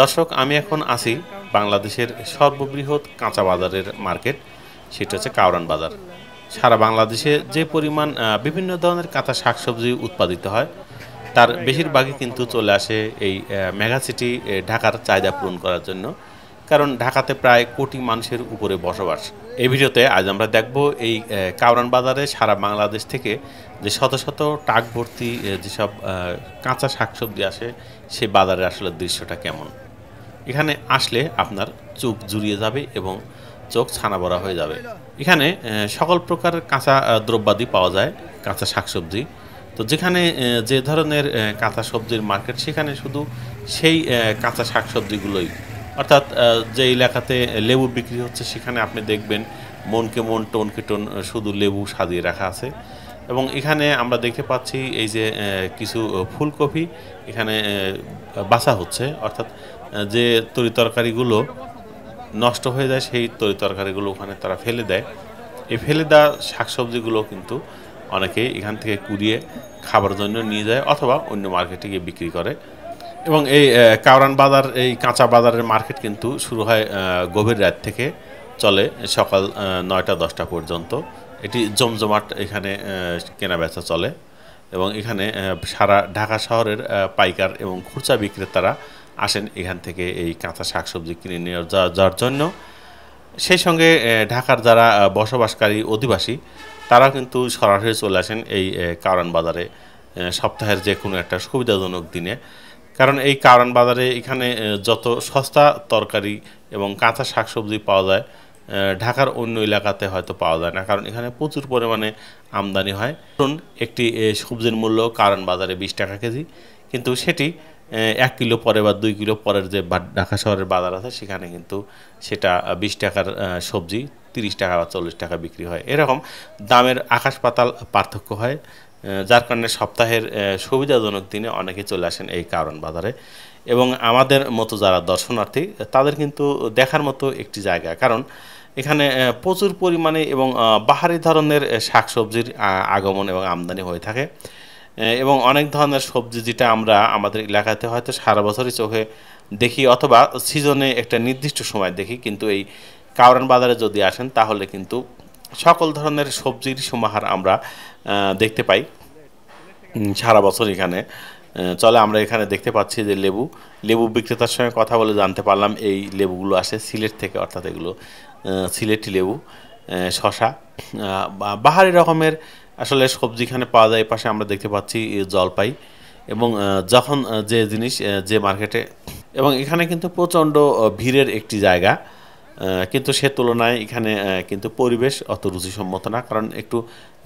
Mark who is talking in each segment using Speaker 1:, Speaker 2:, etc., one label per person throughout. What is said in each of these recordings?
Speaker 1: দর্শক আমি এখন আছি বাংলাদেশের সর্ববৃহৎ কাঁচা বাজারের মার্কেট সেটা হচ্ছে কাউরান বাজার সারা বাংলাদেশে যে পরিমাণ বিভিন্ন ধরনের কাঁচা শাকসবজি উৎপাদিত হয় তার বেশিরভাগই কিন্তু চলে আসে এই মেগাসিটি ঢাকার চাহিদা পূরণ করার জন্য কারণ ঢাকাতে প্রায় কোটি মানুষের উপরে বসবাস এই ভিডিওতে আজ আমরা দেখব এই কাউরান বাজারে সারা বাংলাদেশ থেকে যে শত শত টাক ভর্তি যেসব কাঁচা শাকসবজি আসে সে বাজারে আসলে দৃশ্যটা কেমন এখানে আসলে আপনার চোখ জুড়িয়ে যাবে এবং চোখ ছানা বড়া হয়ে যাবে এখানে সকল প্রকার কাঁচা দ্রব্যাদি পাওয়া যায় কাঁচা শাকসবজি তো যেখানে যে ধরনের কাঁচা সবজির মার্কেট সেখানে শুধু সেই কাঁচা শাকসবজিগুলোই অর্থাৎ যে এলাকাতে লেবু বিক্রি হচ্ছে সেখানে আপনি দেখবেন মনকে মন টনকে টন শুধু লেবু সাজিয়ে রাখা আছে এবং এখানে আমরা দেখতে পাচ্ছি এই যে কিছু ফুলকপি এখানে বাসা হচ্ছে অর্থাৎ যে তরি তরকারিগুলো নষ্ট হয়ে যায় সেই তরি তরকারিগুলো ওখানে তারা ফেলে দেয় এই ফেলে দেওয়া শাকসবজিগুলো কিন্তু অনেকে এখান থেকে কুড়িয়ে খাবার জন্য নিয়ে যায় অথবা অন্য মার্কেটে গিয়ে বিক্রি করে এবং এই কাউরান বাজার এই কাঁচা বাজারের মার্কেট কিন্তু শুরু হয় গভীর রাত থেকে চলে সকাল নয়টা দশটা পর্যন্ত এটি জমজমাট এখানে কেনা বেচা চলে এবং এখানে সারা ঢাকা শহরের পাইকার এবং খুচরা বিক্রেতারা আসেন এখান থেকে এই কাঁচা শাকসবজি কিনে নিয়ে যাওয়ার জন্য সেই সঙ্গে ঢাকার যারা বসবাসকারী অধিবাসী তারা কিন্তু সরাসরি চলে আসেন এই কারণ বাজারে সপ্তাহের যে কোনো একটা সুবিধাজনক দিনে কারণ এই কারণ বাজারে এখানে যত সস্তা তরকারি এবং কাঁচা শাকসবজি পাওয়া যায় ঢাকার অন্য এলাকাতে হয়তো পাওয়া যায় না কারণ এখানে প্রচুর পরিমাণে আমদানি হয় ধরুন একটি সবজির মূল্য কারণ বাজারে বিশ টাকা কেজি কিন্তু সেটি এক কিলো পরে বা দুই কিলো পরের যে ঢাকা শহরের বাজার আছে সেখানে কিন্তু সেটা বিশ টাকার সবজি তিরিশ টাকা বা চল্লিশ টাকা বিক্রি হয় এরকম দামের আকাশ পাতাল পার্থক্য হয় যার কারণে সপ্তাহের সুবিধাজনক দিনে অনেকে চলে আসেন এই কারণ বাজারে এবং আমাদের মতো যারা দর্শনার্থী তাদের কিন্তু দেখার মতো একটি জায়গা কারণ এখানে প্রচুর পরিমাণে এবং বাহারি ধরনের শাকসবজির আগমন এবং আমদানি হয়ে থাকে এবং অনেক ধরনের সবজি যেটা আমরা আমাদের এলাকাতে হয়তো সারা বছরই চোখে দেখি অথবা সিজনে একটা নির্দিষ্ট সময় দেখি কিন্তু এই কাউরান বাজারে যদি আসেন তাহলে কিন্তু সকল ধরনের সবজির সমাহার আমরা দেখতে পাই সারা বছর এখানে চলে আমরা এখানে দেখতে পাচ্ছি যে লেবু লেবু বিক্রেতার সঙ্গে কথা বলে জানতে পারলাম এই লেবুগুলো আসে সিলেট থেকে অর্থাৎ এগুলো সিলেটি লেবু শশা বাহারি রকমের আসলে সবজি এখানে পাওয়া যায় পাশে আমরা দেখতে পাচ্ছি জলপাই এবং যখন যে জিনিস যে মার্কেটে এবং এখানে কিন্তু প্রচণ্ড ভিড়ের একটি জায়গা কিন্তু সে তুলনায় এখানে কিন্তু পরিবেশ অত রুচিসম্মত না কারণ একটু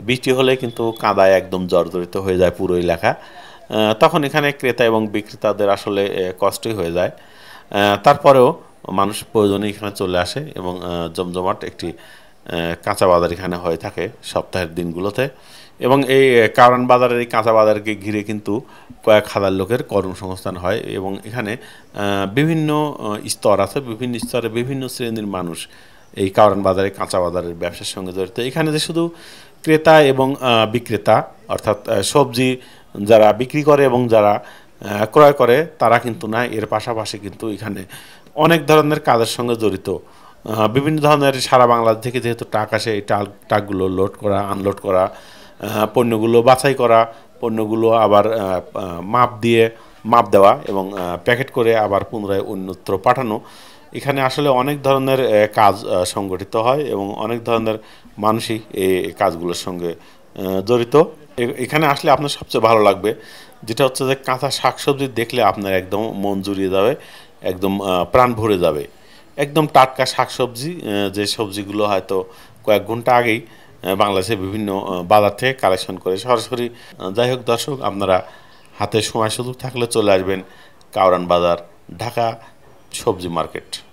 Speaker 1: বৃষ্টি হলে কিন্তু কাদায় একদম জর্জরিত হয়ে যায় পুরো এলাকা তখন এখানে ক্রেতা এবং বিক্রেতাদের আসলে কষ্টই হয়ে যায় তারপরেও মানুষ প্রয়োজনে এখানে চলে আসে এবং জমজমাট একটি কাঁচা বাজার এখানে হয়ে থাকে সপ্তাহের দিনগুলোতে এবং এই কারণ বাজারের এই কাঁচা বাজারকে ঘিরে কিন্তু কয়েক হাজার লোকের কর্মসংস্থান হয় এবং এখানে বিভিন্ন স্তর আছে বিভিন্ন স্তরে বিভিন্ন শ্রেণীর মানুষ এই কারণ বাজারে কাঁচা বাজারের ব্যবসার সঙ্গে জড়িত এখানে যে শুধু ক্রেতা এবং বিক্রেতা অর্থাৎ সবজি যারা বিক্রি করে এবং যারা ক্রয় করে তারা কিন্তু না এর পাশাপাশি কিন্তু এখানে অনেক ধরনের কাজের সঙ্গে জড়িত বিভিন্ন ধরনের সারা বাংলাদেশ থেকে যেহেতু ট্রাক আসে এই টাক টাকগুলো লোড করা আনলোড করা পণ্যগুলো বাছাই করা পণ্যগুলো আবার মাপ দিয়ে মাপ দেওয়া এবং প্যাকেট করে আবার পুনরায় অন্যত্র পাঠানো এখানে আসলে অনেক ধরনের কাজ সংগঠিত হয় এবং অনেক ধরনের মানুষই এই কাজগুলোর সঙ্গে জড়িত এখানে আসলে আপনার সবচেয়ে ভালো লাগবে যেটা হচ্ছে যে কাঁচা শাকসবজি দেখলে আপনার একদম মন জুড়িয়ে যাবে একদম প্রাণ ভরে যাবে একদম টাটকা শাকসবজি যে সবজিগুলো হয়তো কয়েক ঘন্টা আগেই বাংলাদেশের বিভিন্ন বাজার থেকে কালেকশন করে সরাসরি যাই হোক দর্শক আপনারা হাতে সময় সুযোগ থাকলে চলে আসবেন কাউরান বাজার ঢাকা সবজি মার্কেট